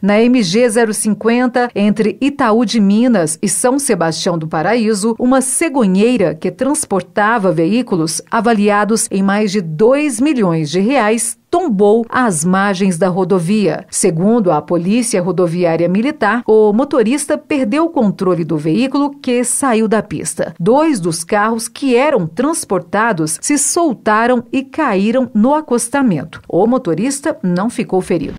Na MG 050, entre Itaú de Minas e São Sebastião do Paraíso, uma cegonheira que transportava veículos avaliados em mais de 2 milhões de reais tombou às margens da rodovia. Segundo a Polícia Rodoviária Militar, o motorista perdeu o controle do veículo que saiu da pista. Dois dos carros que eram transportados se soltaram e caíram no acostamento. O motorista não ficou ferido.